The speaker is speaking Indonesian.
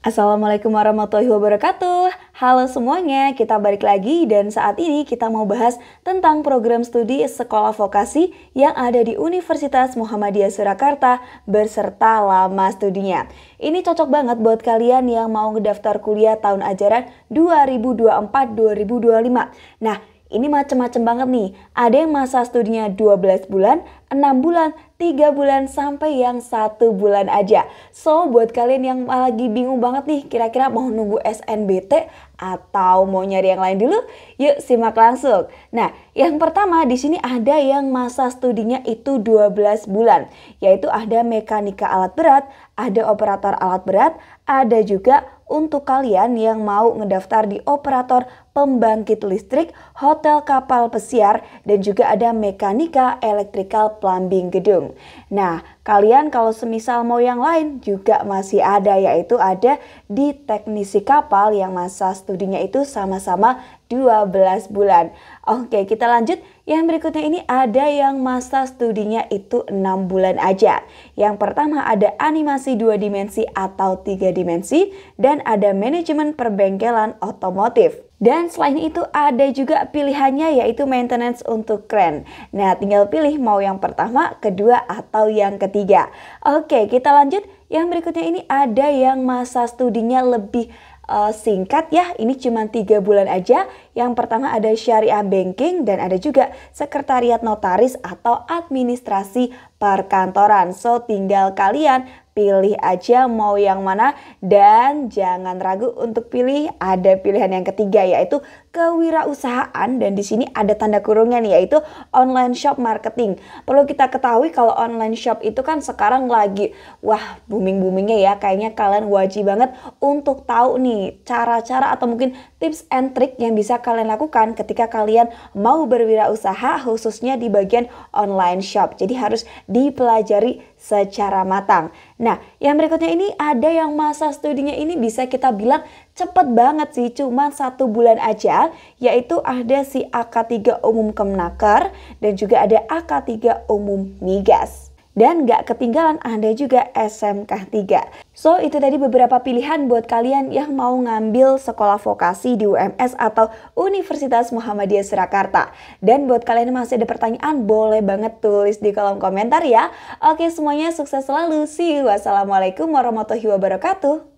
Assalamualaikum warahmatullahi wabarakatuh. Halo semuanya, kita balik lagi dan saat ini kita mau bahas tentang program studi sekolah vokasi yang ada di Universitas Muhammadiyah Surakarta beserta lama studinya. Ini cocok banget buat kalian yang mau ngedaftar kuliah tahun ajaran 2024-2025. Nah, ini macam-macam banget nih. Ada yang masa studinya 12 bulan, 6 bulan, 3 bulan, sampai yang satu bulan aja. So, buat kalian yang lagi bingung banget nih, kira-kira mau nunggu SNBT atau mau nyari yang lain dulu, yuk simak langsung. Nah, yang pertama di sini ada yang masa studinya itu 12 bulan, yaitu ada mekanika alat berat, ada operator alat berat, ada juga untuk kalian yang mau ngedaftar di operator pembangkit listrik, hotel kapal pesiar, dan juga ada mekanika elektrikal plumbing gedung. Nah, kalian kalau semisal mau yang lain juga masih ada yaitu ada di teknisi kapal yang masa studinya itu sama-sama 12 bulan. Oke, kita lanjut. Yang berikutnya ini ada yang masa studinya itu 6 bulan aja. Yang pertama ada animasi dua dimensi atau tiga dimensi dan ada manajemen perbengkelan otomotif. Dan selain itu ada juga pilihannya yaitu maintenance untuk kren. Nah, tinggal pilih mau yang pertama, kedua, atau yang ketiga. Oke, kita lanjut. Yang berikutnya ini ada yang masa studinya lebih uh, singkat ya, ini cuma tiga bulan aja. Yang pertama ada syariah banking dan ada juga sekretariat notaris atau administrasi perkantoran. So tinggal kalian pilih aja mau yang mana dan jangan ragu untuk pilih ada pilihan yang ketiga yaitu kewirausahaan dan di sini ada tanda kurungnya nih yaitu online shop marketing. Perlu kita ketahui kalau online shop itu kan sekarang lagi wah booming-boomingnya ya kayaknya kalian wajib banget untuk tahu nih cara-cara atau mungkin tips and trick yang bisa kalian kalian lakukan ketika kalian mau berwirausaha khususnya di bagian online shop. Jadi harus dipelajari secara matang. Nah, yang berikutnya ini ada yang masa studinya ini bisa kita bilang cepet banget sih, cuma satu bulan aja, yaitu ada si AK3 umum Kemnaker dan juga ada AK3 umum Migas dan gak ketinggalan anda juga SMK 3. So itu tadi beberapa pilihan buat kalian yang mau ngambil sekolah vokasi di UMS atau Universitas Muhammadiyah Surakarta. Dan buat kalian yang masih ada pertanyaan boleh banget tulis di kolom komentar ya. Oke semuanya sukses selalu. See you. Wassalamualaikum warahmatullahi wabarakatuh.